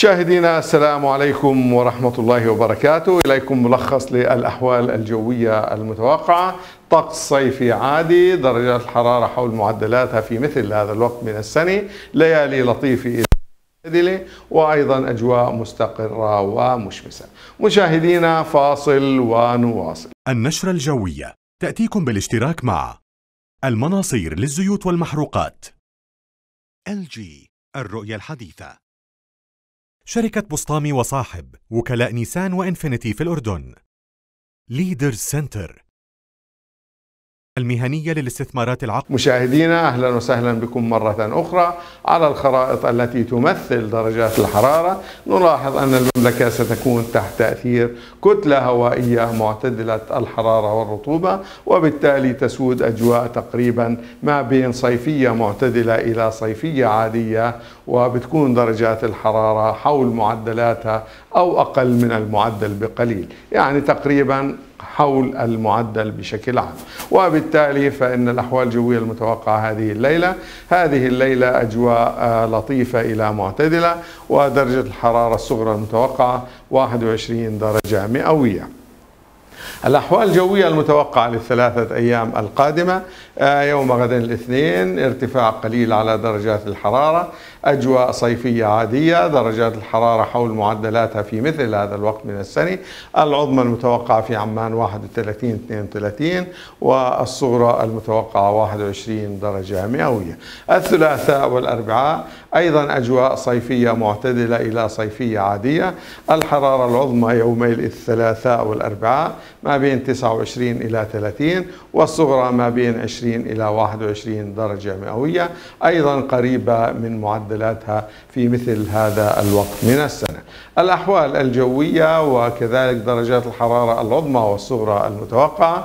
مشاهدينا السلام عليكم ورحمة الله وبركاته إليكم ملخص للأحوال الجوية المتوقعة طقس صيفي عادي درجات الحرارة حول معدلاتها في مثل هذا الوقت من السنة ليالي لطيفة وأيضا أجواء مستقرة ومشمسة مشاهدينا فاصل ونواصل النشرة الجوية تأتيكم بالاشتراك مع المناصير للزيوت والمحروقات LG الرؤية الحديثة شركة بسطامي وصاحب وكلاء نيسان وإنفينيتي في الأردن ليدر سنتر المهنية للاستثمارات العقارية مشاهدينا أهلا وسهلا بكم مرة أخرى على الخرائط التي تمثل درجات الحرارة نلاحظ أن المملكة ستكون تحت تأثير كتلة هوائية معتدلة الحرارة والرطوبة وبالتالي تسود أجواء تقريبا ما بين صيفية معتدلة إلى صيفية عادية وبتكون درجات الحرارة حول معدلاتها أو أقل من المعدل بقليل يعني تقريبا حول المعدل بشكل عام وبالتالي فإن الأحوال الجوية المتوقعة هذه الليلة هذه الليلة أجواء آه، لطيفة إلى معتدلة ودرجة الحرارة الصغرى المتوقعة 21 درجة مئوية الأحوال الجوية المتوقعة للثلاثة أيام القادمة آه، يوم غد الاثنين ارتفاع قليل على درجات الحرارة أجواء صيفية عادية درجات الحرارة حول معدلاتها في مثل هذا الوقت من السنة العظمى المتوقعة في عمان 31 32 والصغرى المتوقعة 21 درجة مئوية الثلاثاء والأربعاء أيضا أجواء صيفية معتدلة إلى صيفية عادية الحرارة العظمى يومي الثلاثاء والأربعاء ما بين 29 إلى 30 والصغرى ما بين 20 إلى 21 درجة مئوية أيضا قريبة من معدلاتها في مثل هذا الوقت من السنة الأحوال الجوية وكذلك درجات الحرارة العظمى والصغرى المتوقعة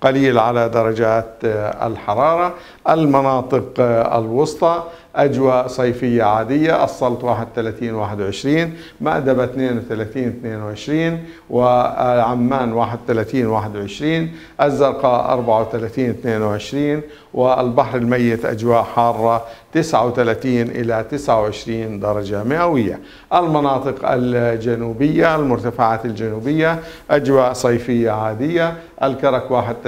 قليل على درجات آه، الحرارة المناطق آه، الوسطى أجواء صيفية عادية السلط 31 21 مأدبة 32 22 وعمان 31 21 الزرقاء 34 22 والبحر الميت أجواء حارة 39 إلى 29 درجة مئوية المناطق الجنوبية المرتفعات الجنوبية أجواء صيفية عادية الكرك 31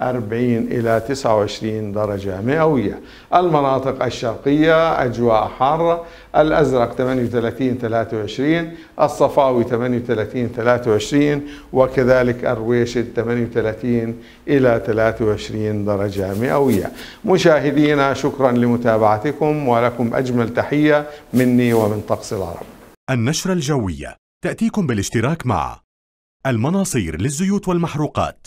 40 إلى 29 درجة مئوية المناطق الشرقية أجواء حارة الأزرق 38 23 الصفاوي 38 23 وكذلك الرويشد 38 إلى 23 درجة مئوية مشاهدينا شكرا لمتابعتكم ولكم أجمل تحية مني ومن طقس العرب النشرة الجوية تأتيكم بالاشتراك مع المناصير للزيوت والمحروقات